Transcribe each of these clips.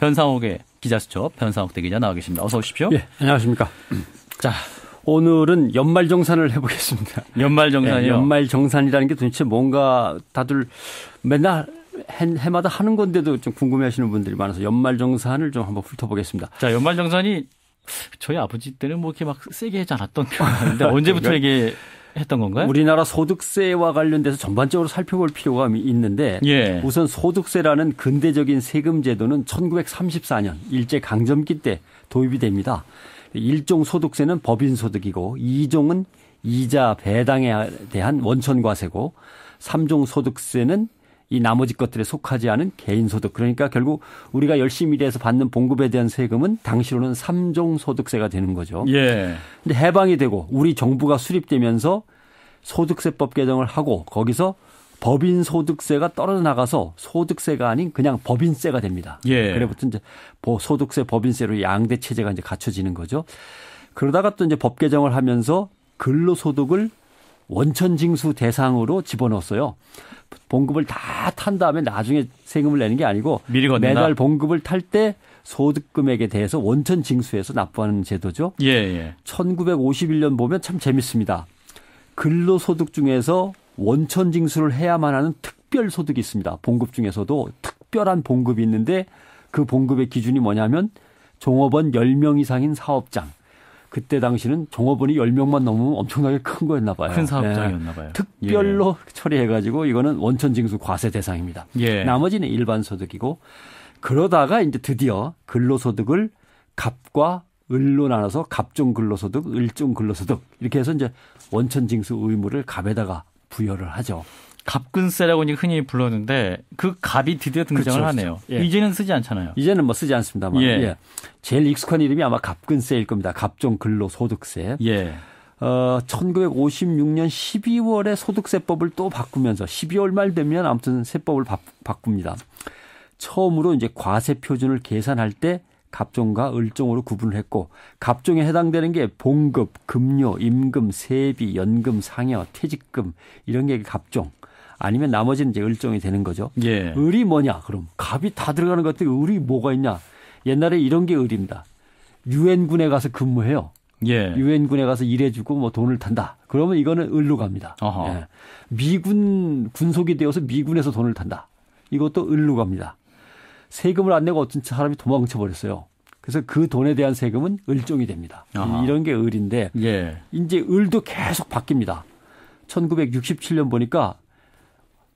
변상욱의 기자수첩 변상욱 대기자 나와 계십니다. 어서 오십시오. 예, 안녕하십니까. 자, 오늘은 연말정산을 해보겠습니다. 연말정산이요? 네, 예, 연말정산이라는 게 도대체 뭔가 다들 맨날 해, 마다 하는 건데도 좀 궁금해하시는 분들이 많아서 연말정산을 좀 한번 훑어보겠습니다. 자, 연말정산이 저희 아버지 때는 뭐 이렇게 막 세게 하지 않았던 편인데 언제부터 이게 했던 건가요? 우리나라 소득세와 관련돼서 전반적으로 살펴볼 필요가 있는데 예. 우선 소득세라는 근대적인 세금 제도는 1934년 일제 강점기 때 도입이 됩니다. 1종 소득세는 법인 소득이고 2종은 이자 배당에 대한 원천 과세고 3종 소득세는 이 나머지 것들에 속하지 않은 개인소득. 그러니까 결국 우리가 열심히 일해서 받는 봉급에 대한 세금은 당시로는 3종 소득세가 되는 거죠. 예. 근데 해방이 되고 우리 정부가 수립되면서 소득세법 개정을 하고 거기서 법인 소득세가 떨어져 나가서 소득세가 아닌 그냥 법인세가 됩니다. 예. 그래부터 이제 소득세 법인세로 양대 체제가 이제 갖춰지는 거죠. 그러다가 또 이제 법 개정을 하면서 근로소득을 원천징수 대상으로 집어넣었어요. 봉급을 다 탄 다음에 나중에 세금을 내는 게 아니고 매달 봉급을 탈 때 소득금액에 대해서 원천 징수해서 납부하는 제도죠. 예, 예. 1951년 보면 참 재밌습니다. 근로소득 중에서 원천 징수를 해야만 하는 특별 소득이 있습니다. 봉급 중에서도 특별한 봉급이 있는데 그 봉급의 기준이 뭐냐면 종업원 10명 이상인 사업장, 그때 당시는 종업원이 10명만 넘으면 엄청나게 큰 거였나 봐요. 큰 사업장이었나 예. 봐요. 예. 특별로 예. 예. 처리해 가지고 이거는 원천 징수 과세 대상입니다. 예. 나머지는 일반 소득이고 그러다가 이제 드디어 근로소득을 갑과 을로 나눠서 갑종 근로소득, 을종 근로소득 이렇게 해서 이제 원천 징수 의무를 갑에다가 부여를 하죠. 갑근세라고 흔히 불렀는데 그 갑이 드디어 등장을 그렇죠, 하네요. 예. 이제는 쓰지 않잖아요. 이제는 뭐 쓰지 않습니다만. 예. 예. 제일 익숙한 이름이 아마 갑근세일 겁니다. 갑종 근로소득세. 예. 어, 1956년 12월에 소득세법을 또 바꾸면서 12월 말 되면 아무튼 세법을 바, 바꿉니다. 처음으로 이제 과세 표준을 계산할 때 갑종과 을종으로 구분을 했고 갑종에 해당되는 게 봉급, 급료, 임금, 세비, 연금, 상여, 퇴직금 이런 게 갑종. 아니면 나머지는 이제 을종이 되는 거죠. 예. 을이 뭐냐? 그럼 갑이 다 들어가는 것들 을이 뭐가 있냐? 옛날에 이런 게 을입니다. 유엔군에 가서 근무해요. 예. 유엔군에 가서 일해주고 뭐 돈을 탄다. 그러면 이거는 을로 갑니다. 예. 미군 군속이 되어서 미군에서 돈을 탄다. 이것도 을로 갑니다. 세금을 안 내고 어떤 사람이 도망쳐 버렸어요. 그래서 그 돈에 대한 세금은 을종이 됩니다. 아하. 이런 게 을인데 예. 이제 을도 계속 바뀝니다. 1967년 보니까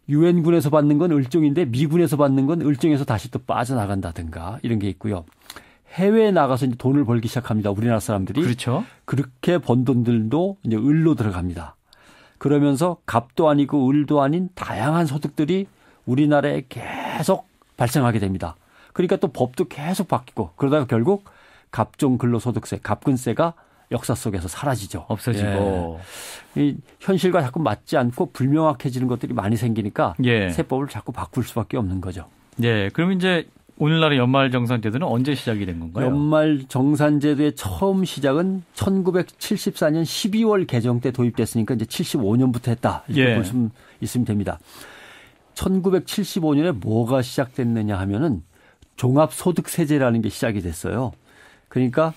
유엔군에서 받는 건 을종인데 미군에서 받는 건 을종에서 다시 또 빠져나간다든가 이런 게 있고요. 해외에 나가서 이제 돈을 벌기 시작합니다. 우리나라 사람들이. 그렇죠. 그렇게 번 돈들도 이제 을로 들어갑니다. 그러면서 갑도 아니고 을도 아닌 다양한 소득들이 우리나라에 계속 발생하게 됩니다. 그러니까 또 법도 계속 바뀌고 그러다가 결국 갑종 근로소득세, 갑근세가 역사 속에서 사라지죠. 없어지고 예. 이 현실과 자꾸 맞지 않고 불명확해지는 것들이 많이 생기니까 예. 세법을 자꾸 바꿀 수밖에 없는 거죠. 예. 그럼 이제 오늘날의 연말 정산제도는 언제 시작이 된 건가요? 연말 정산제도의 처음 시작은 1974년 12월 개정 때 도입됐으니까 이제 75년부터 했다 이렇게 예. 볼수 있으면 됩니다. 1975년에 뭐가 시작됐느냐 하면은 종합소득세제라는 게 시작이 됐어요. 그러니까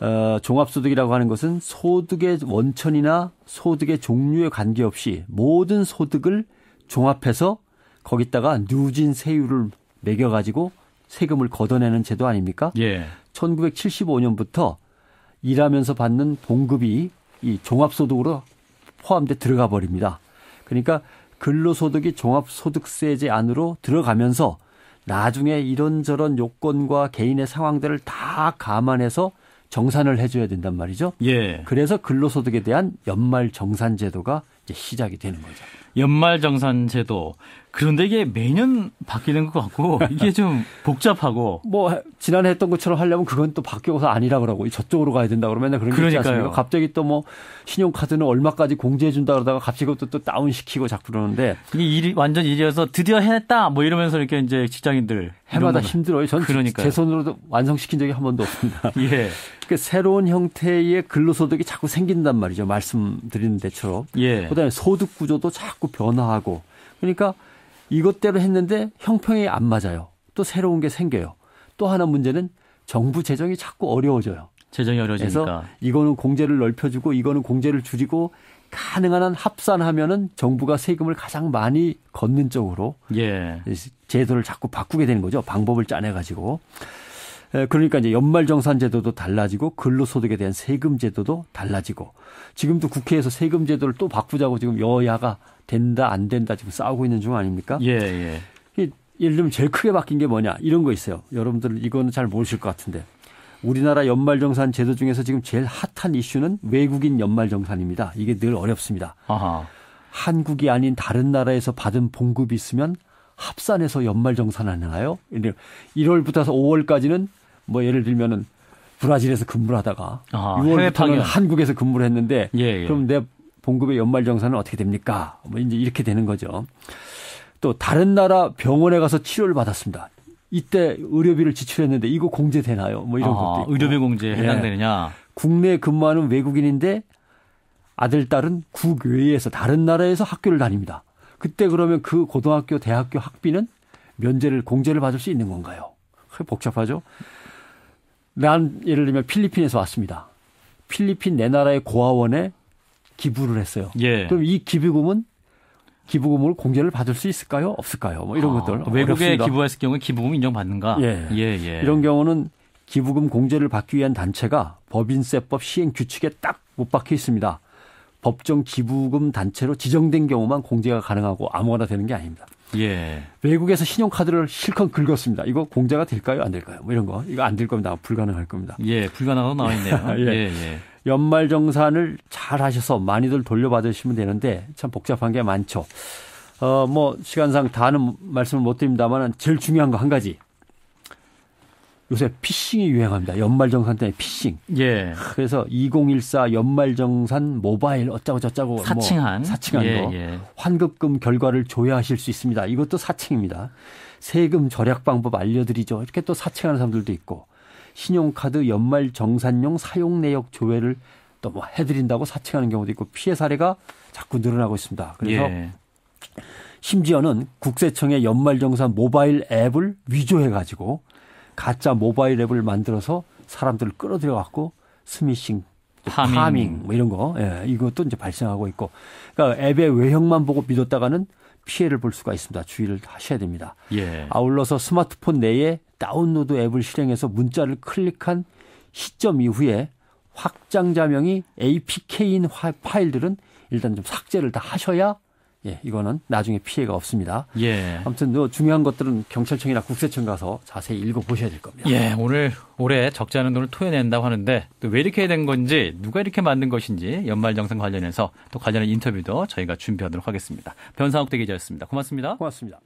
어, 종합소득이라고 하는 것은 소득의 원천이나 소득의 종류에 관계없이 모든 소득을 종합해서 거기다가 누진 세율을 매겨가지고 세금을 걷어내는 제도 아닙니까? 예. 1975년부터 일하면서 받는 봉급이 이 종합소득으로 포함돼 들어가 버립니다. 그러니까 근로소득이 종합소득세제 안으로 들어가면서 나중에 이런저런 요건과 개인의 상황들을 다 감안해서 정산을 해줘야 된단 말이죠. 예. 그래서 근로소득에 대한 연말 정산 제도가 이제 시작이 되는 거죠. 연말 정산 제도. 그런데 이게 매년 바뀌는 것 같고 이게 좀 복잡하고 뭐 지난해 했던 것처럼 하려면 그건 또 바뀌어서 아니라 그러고 저쪽으로 가야 된다 그러면 맨날 그런 게 있지 갑자기 또 뭐 신용카드는 얼마까지 공제해 준다 그러다가 갑자기 그것도 또 다운 시키고 자꾸 그러는데 이게 일이 완전 일이어서 드디어 해냈다뭐 이러면서 이렇게 이제 직장인들 해마다 힘들어요. 전제 손으로도 완성시킨 적이 한 번도 없습니다. 예. 그니까 새로운 형태의 근로소득이 자꾸 생긴단 말이죠. 말씀드리는 데처럼. 예. 그다음에 소득 구조도 자꾸 변화하고 그러니까 이것대로 했는데 형평이 안 맞아요. 또 새로운 게 생겨요. 또 하나 문제는 정부 재정이 자꾸 어려워져요. 재정이 어려지니까 그래서 이거는 공제를 넓혀주고 이거는 공제를 줄이고 가능한 한 합산하면은 정부가 세금을 가장 많이 걷는 쪽으로 예. 제도를 자꾸 바꾸게 되는 거죠. 방법을 짜내 가지고. 그러니까 이제 연말정산 제도도 달라지고 근로소득에 대한 세금 제도도 달라지고 지금도 국회에서 세금 제도를 또 바꾸자고 지금 여야가 된다 안 된다 지금 싸우고 있는 중 아닙니까? 예, 예. 예를 들면 제일 크게 바뀐 게 뭐냐 이런 거 있어요. 여러분들 이거는 잘 모르실 것 같은데 우리나라 연말정산 제도 중에서 지금 제일 핫한 이슈는 외국인 연말정산입니다. 이게 늘 어렵습니다. 아하. 한국이 아닌 다른 나라에서 받은 봉급이 있으면 합산해서 연말정산하나요? 1월부터 5월까지는 뭐 예를 들면은 브라질에서 근무를 하다가 아, 6월부터는 한국에서 근무를 했는데 예, 예. 그럼 내 봉급의 연말 정산은 어떻게 됩니까? 뭐 이제 이렇게 되는 거죠. 또 다른 나라 병원에 가서 치료를 받았습니다. 이때 의료비를 지출했는데 이거 공제되나요? 뭐 이런 아, 것도 있고. 의료비 공제에 예. 해당되느냐? 예. 국내 근무하는 외국인인데 아들 딸은 국외에서 다른 나라에서 학교를 다닙니다. 그때 그러면 그 고등학교 대학교 학비는 면제를 공제를 받을 수 있는 건가요? 복잡하죠. 난 예를 들면 필리핀에서 왔습니다. 필리핀 내 나라의 고아원에 기부를 했어요. 예. 그럼 이 기부금은 기부금을 공제를 받을 수 있을까요? 없을까요? 뭐 이런 아, 것들 외국에 어렵습니다. 기부했을 경우에 기부금 인정받는가? 예. 예, 예. 이런 경우는 기부금 공제를 받기 위한 단체가 법인세법 시행 규칙에 딱 못 박혀 있습니다. 법정 기부금 단체로 지정된 경우만 공제가 가능하고 아무거나 되는 게 아닙니다. 예. 외국에서 신용카드를 실컷 긁었습니다. 이거 공제가 될까요? 안 될까요? 뭐 이런 거. 이거 안 될 겁니다. 불가능할 겁니다. 예, 불가능하고 나와 있네요. 예. 예, 예. 연말 정산을 잘 하셔서 많이들 돌려받으시면 되는데 참 복잡한 게 많죠. 어, 뭐 시간상 다는 말씀을 못 드립니다만 제일 중요한 거 한 가지. 요새 피싱이 유행합니다. 연말정산 때 피싱. 예. 그래서 2014 연말정산 모바일 어쩌고 저쩌고 뭐 사칭한 뭐 사칭한 예, 거 예. 환급금 결과를 조회하실 수 있습니다. 이것도 사칭입니다. 세금 절약 방법 알려드리죠. 이렇게 또 사칭하는 사람들도 있고 신용카드 연말정산용 사용 내역 조회를 또 뭐 해드린다고 사칭하는 경우도 있고 피해 사례가 자꾸 늘어나고 있습니다. 그래서 예. 심지어는 국세청의 연말정산 모바일 앱을 위조해 가지고 가짜 모바일 앱을 만들어서 사람들을 끌어들여 갖고 스미싱 파밍. 파밍. 뭐 이런 거 예, 이것도 이제 발생하고 있고 그러니까 앱의 외형만 보고 믿었다가는 피해를 볼 수가 있습니다. 주의를 하셔야 됩니다. 예. 아울러서 스마트폰 내에 다운로드 앱을 실행해서 문자를 클릭한 시점 이후에 확장자명이 APK인 파일들은 일단 좀 삭제를 다 하셔야 예, 이거는 나중에 피해가 없습니다. 예. 아무튼 뭐 중요한 것들은 경찰청이나 국세청 가서 자세히 읽어보셔야 될 겁니다. 예, 오늘 올해 적지 않은 돈을 토해낸다고 하는데 또 왜 이렇게 된 건지 누가 이렇게 만든 것인지 연말정산 관련해서 또 관련한 인터뷰도 저희가 준비하도록 하겠습니다. 변상욱 대기자였습니다. 고맙습니다. 고맙습니다.